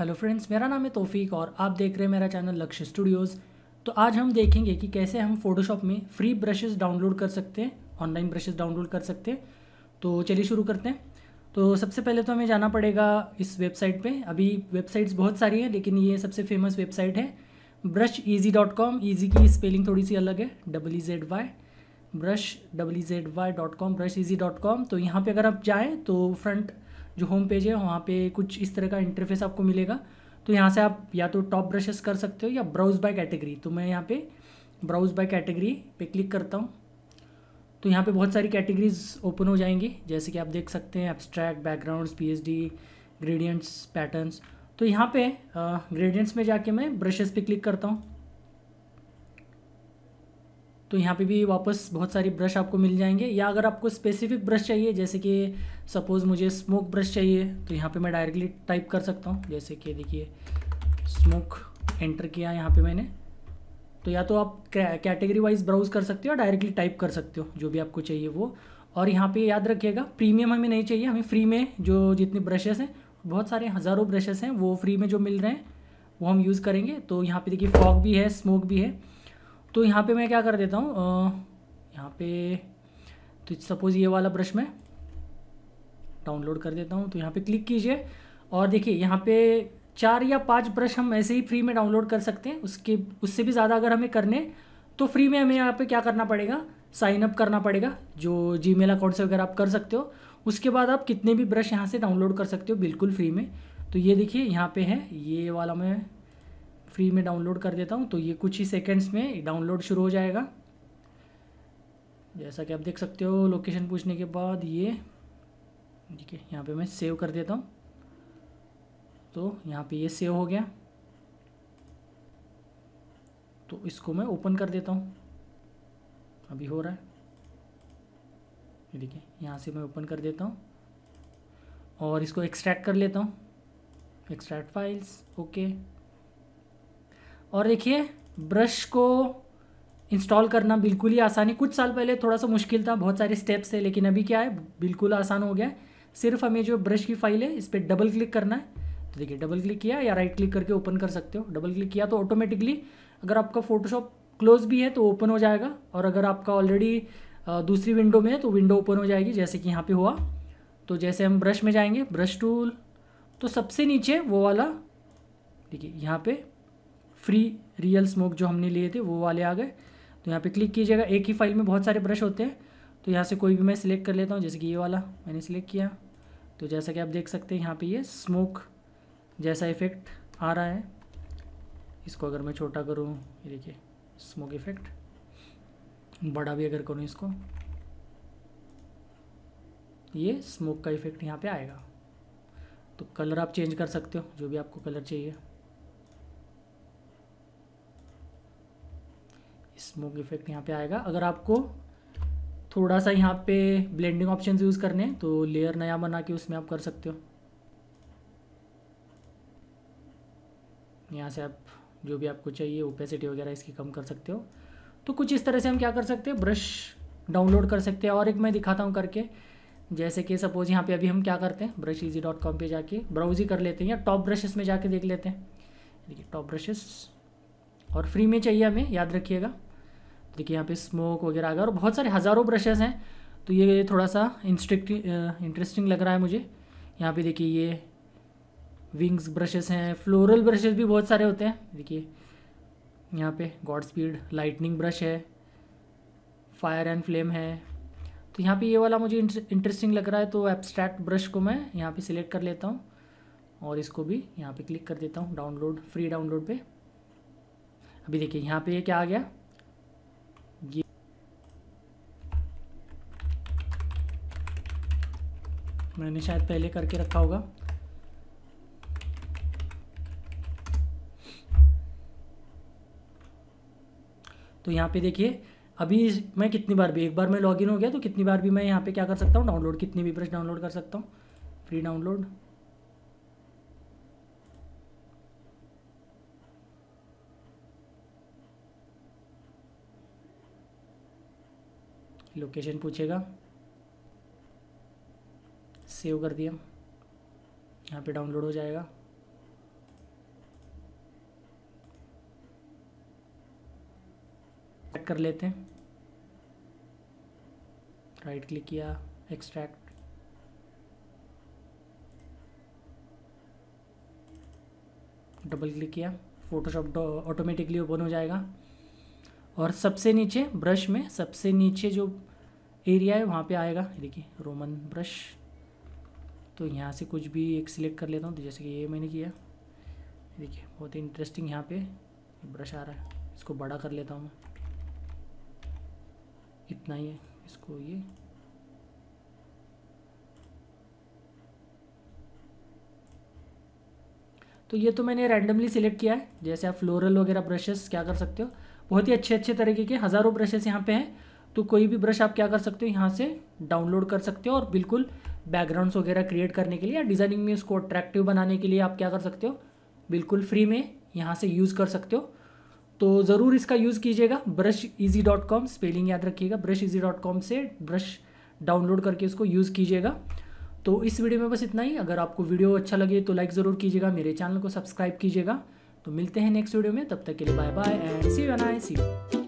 hello friends मेरा नाम है तोफ़ीक और आप देख रहे हैं मेरा चैनल लक्ष्य स्टूडियोज़ तो आज हम देखेंगे कि कैसे हम फोटोशॉप में फ्री ब्रशेस डाउनलोड कर सकते हैं ऑनलाइन ब्रशेस डाउनलोड कर सकते हैं तो चलिए शुरू करते हैं तो सबसे पहले तो हमें जाना पड़ेगा इस वेबसाइट पे अभी वेबसाइट्स बहुत सारी हैं लेकिन ये सबसे फेमस वेबसाइट है brush easy dot com easy की स्पेलिंग थोड़ी सी अलग है double E Z Y brush double E Z Y dot com brush easy dot com तो यहाँ पर अगर आप जाएँ तो फ्रंट जो होम पेज है वहाँ पे कुछ इस तरह का इंटरफेस आपको मिलेगा तो यहाँ से आप या तो टॉप ब्रशेस कर सकते हो या ब्राउज बाय कैटेगरी तो मैं यहाँ पे ब्राउज बाय कैटेगरी पे क्लिक करता हूँ तो यहाँ पे बहुत सारी कैटेगरीज ओपन हो जाएंगी जैसे कि आप देख सकते हैं abstract backgrounds PhD gradients patterns तो यहाँ पे ग्रेडियंट्स में जाके मैं ब्रशेस पे क्लिक करता हूँ तो यहाँ पे भी वापस बहुत सारी ब्रश आपको मिल जाएंगे या अगर आपको स्पेसिफिक ब्रश चाहिए जैसे कि सपोज़ मुझे स्मोक ब्रश चाहिए तो यहाँ पे मैं डायरेक्टली टाइप कर सकता हूँ जैसे कि देखिए स्मोक एंटर किया यहाँ पे मैंने तो या तो आप कैटेगरी वाइज ब्राउज़ कर सकते हो या डायरेक्टली टाइप कर सकते हो जो भी आपको चाहिए वो और यहाँ पर याद रखिएगा प्रीमियम हमें नहीं चाहिए हमें फ्री में जो जितने ब्रशेस हैं बहुत सारे हज़ारों ब्रशेस हैं वो फ्री में जो मिल रहे हैं वो हम यूज़ करेंगे तो यहाँ पर देखिए फॉग भी है स्मोक भी है तो यहाँ पे मैं क्या कर देता हूँ यहाँ पे तो सपोज़ ये वाला ब्रश मैं डाउनलोड कर देता हूँ तो यहाँ पे क्लिक कीजिए और देखिए यहाँ पे चार या पांच ब्रश हम ऐसे ही फ्री में डाउनलोड कर सकते हैं उसके उससे भी ज़्यादा अगर हमें करने तो फ्री में हमें यहाँ पे क्या करना पड़ेगा साइन अप करना पड़ेगा जो जी अकाउंट से वगैरह आप कर सकते हो उसके बाद आप कितने भी ब्रश यहाँ से डाउनलोड कर सकते हो बिल्कुल फ्री में तो ये देखिए यहाँ पे है ये वाला मैं फ्री में डाउनलोड कर देता हूँ तो ये कुछ ही सेकेंड्स में डाउनलोड शुरू हो जाएगा जैसा कि आप देख सकते हो लोकेशन पूछने के बाद ये ठीक है यहाँ पे मैं सेव कर देता हूँ तो यहाँ पे ये सेव हो गया तो इसको मैं ओपन कर देता हूँ अभी हो रहा है ये देखिए यहाँ से मैं ओपन कर देता हूँ और इसको एक्सट्रैक्ट कर लेता हूँ एक्सट्रैक्ट फाइल्स ओके और देखिए ब्रश को इंस्टॉल करना बिल्कुल ही आसानी कुछ साल पहले थोड़ा सा मुश्किल था बहुत सारे स्टेप्स है लेकिन अभी क्या है बिल्कुल आसान हो गया है सिर्फ हमें जो ब्रश की फाइल है इस पर डबल क्लिक करना है तो देखिए डबल क्लिक किया या राइट क्लिक करके ओपन कर सकते हो डबल क्लिक किया तो ऑटोमेटिकली अगर आपका फोटोशॉप क्लोज भी है तो ओपन हो जाएगा और अगर आपका ऑलरेडी दूसरी विंडो में है तो विंडो ओपन हो जाएगी जैसे कि यहाँ पर हुआ तो जैसे हम ब्रश में जाएंगे ब्रश टूल तो सबसे नीचे वो वाला देखिए यहाँ पर फ्री रियल स्मोक जो हमने लिए थे वो वाले आ गए तो यहाँ पे क्लिक कीजिएगा एक ही फाइल में बहुत सारे ब्रश होते हैं तो यहाँ से कोई भी मैं सिलेक्ट कर लेता हूँ जैसे कि ये वाला मैंने सिलेक्ट किया तो जैसा कि आप देख सकते हैं यहाँ पे ये स्मोक जैसा इफ़ेक्ट आ रहा है इसको अगर मैं छोटा करूँ ये देखिए स्मोक इफ़ेक्ट बड़ा भी अगर करूँ इसको ये स्मोक का इफ़ेक्ट यहाँ पर आएगा तो कलर आप चेंज कर सकते हो जो भी आपको कलर चाहिए स्मोक इफेक्ट यहाँ पे आएगा अगर आपको थोड़ा सा यहाँ पे ब्लेंडिंग ऑप्शन यूज़ करने तो लेयर नया बना के उसमें आप कर सकते हो यहाँ से आप जो भी आपको चाहिए ओपेसिटी वगैरह इसकी कम कर सकते हो तो कुछ इस तरह से हम क्या कर सकते हैं ब्रश डाउनलोड कर सकते हैं और एक मैं दिखाता हूँ करके जैसे कि सपोज़ यहाँ पे अभी हम क्या करते हैं ब्रश ईजी डॉट कॉम पर जाके ब्राउज ही कर लेते हैं या टॉप ब्रशेस में जाके देख लेते हैं देखिए टॉप ब्रशेस और फ्री में चाहिए हमें याद रखिएगा देखिए यहाँ पे स्मोक वगैरह आ गया और बहुत सारे हज़ारों ब्रशेज़ हैं तो ये थोड़ा सा इंस्ट्रिक्ट इंटरेस्टिंग लग रहा है मुझे यहाँ पे देखिए ये विंग्स ब्रशेस हैं फ्लोरल ब्रशेस भी बहुत सारे होते हैं देखिए यहाँ पे गॉड स्पीड लाइटनिंग ब्रश है फायर एंड फ्लेम है तो यहाँ पे ये वाला मुझे इंटरेस्टिंग लग रहा है तो एब्स्ट्रैक्ट ब्रश को मैं यहाँ पे सिलेक्ट कर लेता हूँ और इसको भी यहाँ पे क्लिक कर देता हूँ डाउनलोड फ्री डाउनलोड पे अभी देखिए यहाँ पे ये क्या आ गया मैंने शायद पहले करके रखा होगा तो यहाँ पे देखिए अभी मैं कितनी बार भी एक बार मैं लॉगिन हो गया तो कितनी बार भी मैं यहाँ पे क्या कर सकता हूँ डाउनलोड कितनी भी ब्रश डाउनलोड कर सकता हूँ फ्री डाउनलोड लोकेशन पूछेगा सेव कर दिया यहाँ पे डाउनलोड हो जाएगा चेक कर लेते हैं राइट क्लिक किया एक्सट्रैक्ट डबल क्लिक किया फोटोशॉप ऑटोमेटिकली ओपन हो जाएगा और सबसे नीचे ब्रश में सबसे नीचे जो एरिया है वहाँ पे आएगा देखिए रोमन ब्रश तो यहाँ से कुछ भी एक सिलेक्ट कर लेता हूँ तो जैसे कि ये मैंने किया देखिए बहुत ही इंटरेस्टिंग यहाँ पे ब्रश आ रहा है इसको बड़ा कर लेता हूँ मैं इतना ही है इसको ये तो ये तो मैंने रैंडमली सिलेक्ट किया है जैसे आप फ्लोरल वगैरह ब्रशेस क्या कर सकते हो बहुत ही अच्छे अच्छे तरीके के हज़ारों ब्रशेस यहाँ पे हैं तो कोई भी ब्रश आप क्या कर सकते हो यहाँ से डाउनलोड कर सकते हो और बिल्कुल बैकग्राउंड्स वगैरह क्रिएट करने के लिए या डिज़ाइनिंग में उसको अट्रैक्टिव बनाने के लिए आप क्या कर सकते हो बिल्कुल फ्री में यहाँ से यूज़ कर सकते हो तो ज़रूर इसका यूज़ कीजिएगा brush easy dot com spelling याद रखिएगा ब्रश ईजी डॉट कॉम से ब्रश डाउनलोड करके उसको यूज़ कीजिएगा तो इस वीडियो में बस इतना ही अगर आपको वीडियो अच्छा लगे तो लाइक ज़रूर कीजिएगा मेरे चैनल को सब्सक्राइब कीजिएगा तो मिलते हैं नेक्स्ट वीडियो में तब तक के लिए bye bye and see you N I C